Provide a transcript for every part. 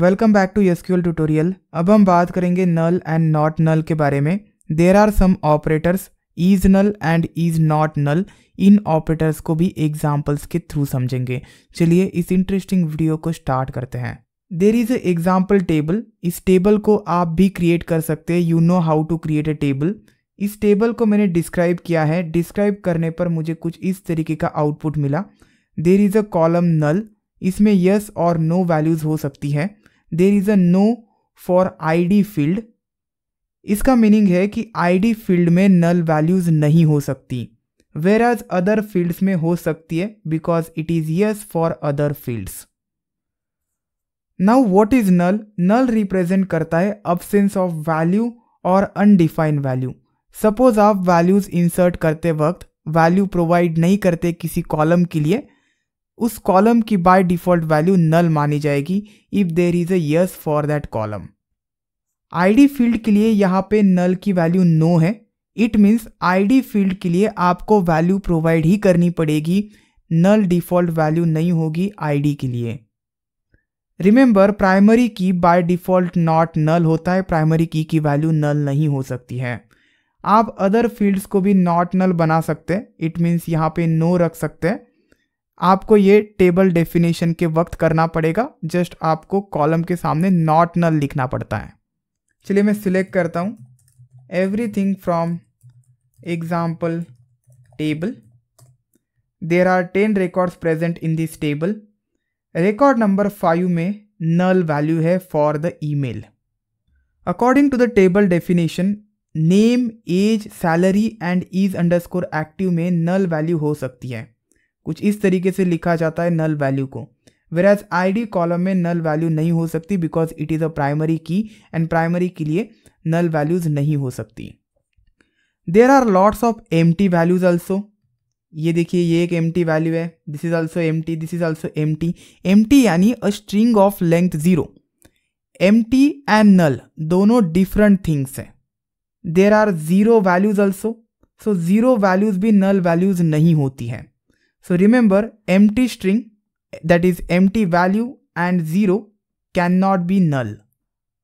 welcome back to SQL tutorial अब हम बात करेंगे नल एंड नॉट नल के बारे में there are some operators is null and is not null in operators को भी एग्जाम्पल्स के थ्रू समझेंगे चलिए इस इंटरेस्टिंग वीडियो को स्टार्ट करते हैं देर इज एग्जाम्पल टेबल इस टेबल को आप भी क्रिएट कर सकते हैं you know how to create a table इस टेबल को मैंने डिस्क्राइब किया है डिस्क्राइब करने पर मुझे कुछ इस तरीके का आउटपुट मिला देर इज़ अ कॉलम नल इसमें यस और नो वैल्यूज़ हो सकती है there is a no for ID field इसका मीनिंग है कि आईडी फील्ड में नल वैल्यूज़ नहीं हो सकती वेर एज अदर फील्ड्स में हो सकती है because it is yes for other fields now what is null null represent करता है अबसेंस ऑफ वैल्यू और अनडिफाइंड वैल्यू सपोज आप वैल्यूज इंसर्ट करते वक्त वैल्यू प्रोवाइड नहीं करते किसी कॉलम के लिए उस कॉलम की बाय डिफॉल्ट वैल्यू नल मानी जाएगी if there is a yes for that column ID field के लिए यहां पे नल की वैल्यू नो है इट मीन्स आईडी फील्ड के लिए आपको वैल्यू प्रोवाइड ही करनी पड़ेगी नल डिफॉल्ट वैल्यू नहीं होगी आईडी के लिए remember primary key by default not null होता है प्राइमरी की की वैल्यू नल नहीं हो सकती है आप अदर फील्ड्स को भी नॉट नल बना सकते हैं इट मीन्स यहाँ पे नो रख सकते हैं आपको ये टेबल डेफिनेशन के वक्त करना पड़ेगा जस्ट आपको कॉलम के सामने नॉट नल लिखना पड़ता है चलिए मैं सिलेक्ट करता हूँ everything from example table there are ten records present in this table record number five में नल वैल्यू है for the email according to the table definition name age salary and is underscore active में null value हो सकती है कुछ इस तरीके से लिखा जाता है नल वैल्यू को वेर एज आई कॉलम में नल वैल्यू नहीं हो सकती because it is a primary key and primary के लिए नल वैल्यूज नहीं हो सकती there are lots of empty values also ये देखिए ये एक एम टी वैल्यू है this is also empty this is also empty empty यानी a string of length zero empty and नल दोनों different things हैं there are zero values also so zero values भी null values नहीं होती हैं So remember empty string that is empty value and zero can not be null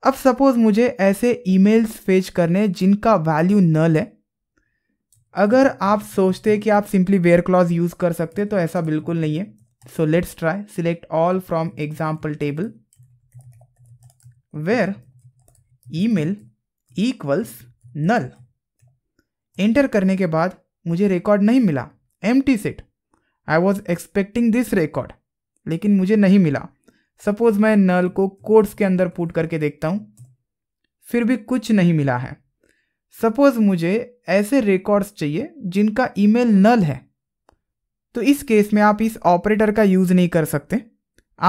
अब suppose मुझे ऐसे emails fetch करने जिनका वैल्यू नल है अगर आप सोचते कि आप सिंपली वेयर क्लॉज यूज़ कर सकते तो ऐसा बिल्कुल नहीं है so let's try select all from example table where email equals null enter करने के बाद मुझे रिकॉर्ड नहीं मिला empty set I was expecting this record लेकिन मुझे नहीं मिला सपोज मैं नल को कोड्स के अंदर पुट करके देखता हूँ फिर भी कुछ नहीं मिला है सपोज मुझे ऐसे रिकॉर्ड्स चाहिए जिनका ईमेल नल है तो इस केस में आप इस ऑपरेटर का यूज़ नहीं कर सकते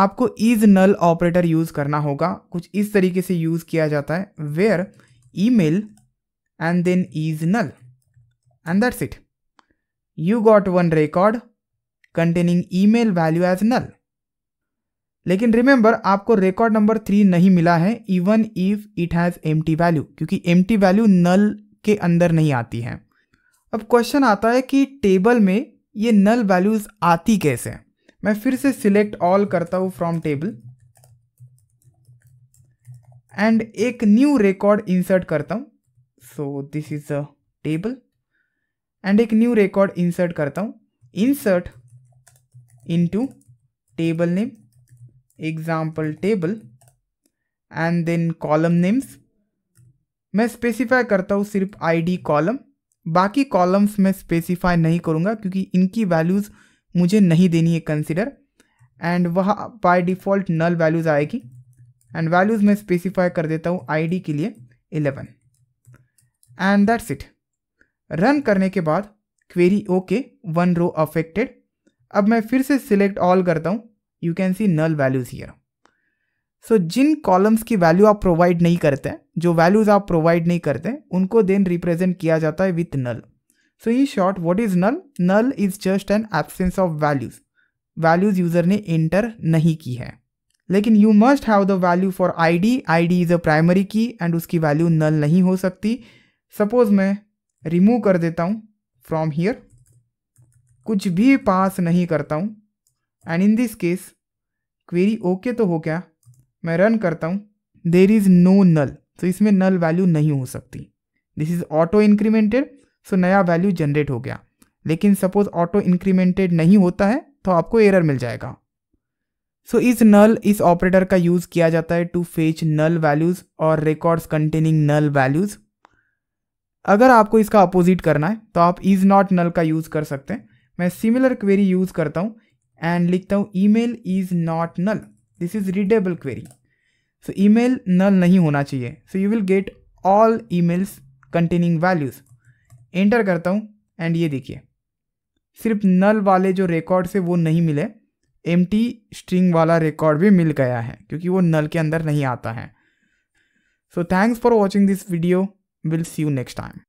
आपको इज नल ऑपरेटर यूज़ करना होगा कुछ इस तरीके से यूज़ किया जाता है where email and then is null and that's it you got one record containing email value as null लेकिन रिमेंबर आपको रिकॉर्ड नंबर थ्री नहीं मिला है इवन इफ इट हैज एम वैल्यू क्योंकि एम वैल्यू नल के अंदर नहीं आती है अब क्वेश्चन आता है कि टेबल में ये नल वैल्यूज आती कैसे मैं फिर से सिलेक्ट ऑल करता हूँ फ्रॉम टेबल एंड एक न्यू रिकॉर्ड इंसर्ट करता हूँ so this is a table and एक न्यू रिकॉर्ड इंसर्ट करता हूँ insert into table name example table and then column names मैं स्पेसिफाई करता हूँ सिर्फ आईडी कॉलम बाकी कॉलम्स मैं स्पेसिफाई नहीं करूँगा क्योंकि इनकी वैल्यूज़ मुझे नहीं देनी है कंसिडर एंड वह बाय डिफ़ॉल्ट नल वैल्यूज़ आएगी एंड वैल्यूज़ मैं स्पेसिफाई कर देता हूँ आई डी के लिए eleven and that's it run करने के बाद query okay one row affected अब मैं फिर से सिलेक्ट ऑल करता हूँ you can see null values here so Jin columns की वैल्यू आप प्रोवाइड नहीं करते जो वैल्यूज़ आप प्रोवाइड नहीं करते उनको देन रिप्रेजेंट किया जाता है with null so in short what is null null is just an absence of values values user ने इंटर नहीं की है लेकिन you must have the value for I D I D is a primary key and उसकी value null नहीं हो सकती suppose मैं रिमूव कर देता हूँ फ्रॉम हियर कुछ भी पास नहीं करता हूँ and in this case query okay तो हो क्या मैं रन करता हूँ देर इज़ नो नल तो इसमें नल वैल्यू नहीं हो सकती this is auto incremented so नया वैल्यू जनरेट हो गया लेकिन सपोज ऑटो इंक्रीमेंटेड नहीं होता है तो आपको एरर मिल जाएगा सो so, इस नल इस ऑपरेटर का यूज़ किया जाता है टू फेच नल वैल्यूज़ और रिकॉर्ड्स कंटेनिंग नल वैल्यूज़ अगर आपको इसका अपोजिट करना है तो आप इज़ नॉट नल का यूज़ कर सकते हैं मैं सिमिलर क्वेरी यूज़ करता हूँ एंड लिखता हूँ email is not null this is readable query so email null नहीं होना चाहिए so you will get all emails containing values enter करता हूँ एंड ये देखिए सिर्फ नल वाले जो रिकॉर्ड से वो नहीं मिले एम स्ट्रिंग वाला रिकॉर्ड भी मिल गया है क्योंकि वो नल के अंदर नहीं आता है so thanks for watching this video will see you next time